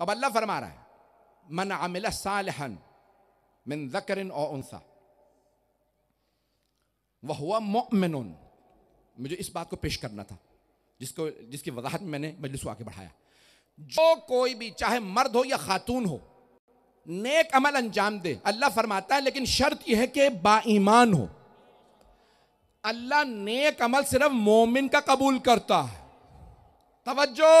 तो अब अल्लाह फरमा रहा है मन अमिल सालहन मिन जकर वह हुआ मोमिन मुझे इस बात को पेश करना था जिसको जिसकी वजाहत में मैंने मजलिस आके बढ़ाया जो कोई भी चाहे मर्द हो या खातून हो नेक अमल अंजाम दे अल्लाह फरमाता है लेकिन शर्त यह है कि बाईमान हो अल्लाह नेक अमल सिर्फ मोमिन का कबूल करता है तवज्जो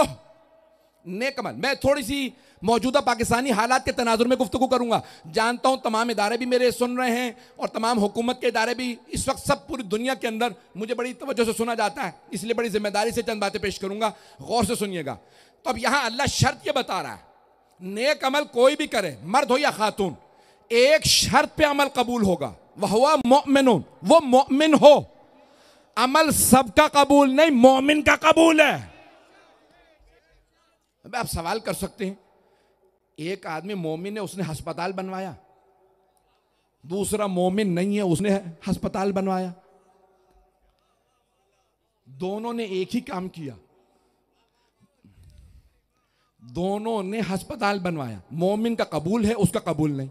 नेकमल मैं थोड़ी सी मौजूदा पाकिस्तानी हालात के तनाजुर में गुफ्तु करूंगा जानता हूं तमाम इदारे भी मेरे सुन रहे हैं और तमाम हुकूमत के इदारे भी इस वक्त सब पूरी दुनिया के अंदर मुझे बड़ी तवज्जो से सुना जाता है इसलिए बड़ी जिम्मेदारी से चंद बातें पेश करूंगा गौर से सुनिएगा तो अब यहाँ अल्लाह शर्त यह बता रहा है नेक अमल कोई भी करे मर्द हो या खातून एक शर्त पर अमल कबूल होगा वह हुआ मोमिन वो मोमिन हो अमल सबका कबूल नहीं मोमिन का कबूल है अब आप सवाल कर सकते हैं एक आदमी मोमिन है उसने अस्पताल बनवाया दूसरा मोमिन नहीं है उसने अस्पताल बनवाया दोनों ने एक ही काम किया दोनों ने अस्पताल बनवाया मोमिन का कबूल है उसका कबूल नहीं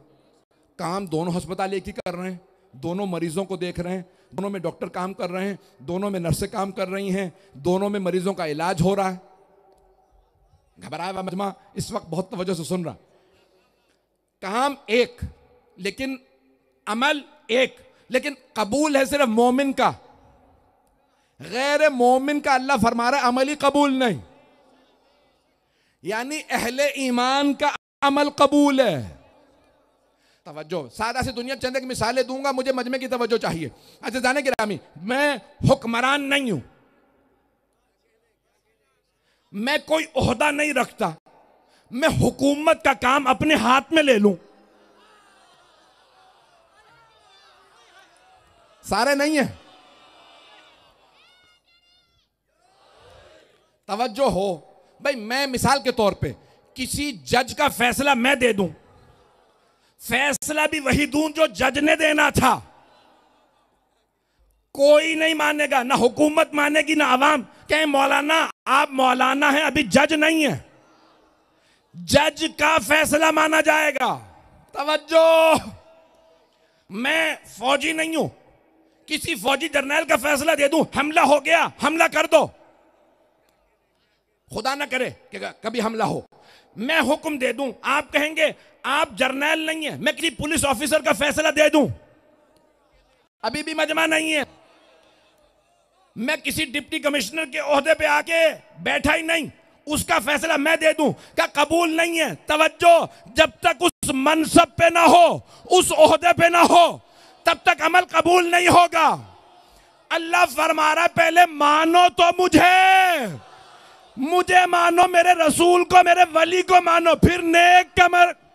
काम दोनों अस्पताल एक ही कर रहे हैं दोनों मरीजों को देख रहे हैं दोनों में डॉक्टर काम कर रहे हैं दोनों में नर्सें काम कर रही हैं दोनों में मरीजों का इलाज हो रहा है घबराया हुआ मजमा इस वक्त बहुत तवज्जो से सुन रहा काम एक लेकिन अमल एक लेकिन कबूल है सिर्फ मोमिन का गैर मोमिन का अल्लाह फरमा रहा अमल ही कबूल नहीं यानी अहले ईमान का अमल कबूल है तवज्जो सादा से दुनिया चंद एक मिसालें दूंगा मुझे मजमे की तवज्जो चाहिए अच्छा जाने रामी मैं हुक्मरान नहीं हूं मैं कोई ओहदा नहीं रखता मैं हुकूमत का काम अपने हाथ में ले लूं सारे नहीं है तवज्जो हो भाई मैं मिसाल के तौर पे किसी जज का फैसला मैं दे दूं फैसला भी वही दूं जो जज ने देना था कोई नहीं मानेगा ना हुकूमत मानेगी ना आवाम कहे मौलाना आप मौलाना हैं अभी जज नहीं है जज का फैसला माना जाएगा तवज्जो मैं फौजी नहीं हूं किसी फौजी जर्नैल का फैसला दे दूं हमला हो गया हमला कर दो खुदा ना करे कि कभी हमला हो मैं हुक्म दे दूं आप कहेंगे आप जर्नैल नहीं है मैं किसी पुलिस ऑफिसर का फैसला दे दूं अभी भी मजमा नहीं है मैं किसी डिप्टी कमिश्नर के ओहदे पे आके बैठा ही नहीं उसका फैसला मैं दे दूं क्या कबूल नहीं है तवज्जो जब तक उस मनसब पे ना हो उस ओहदे पे ना हो तब तक अमल कबूल नहीं होगा अल्लाह फरमा रहा पहले मानो तो मुझे मुझे मानो मेरे रसूल को मेरे वली को मानो फिर नेक कमर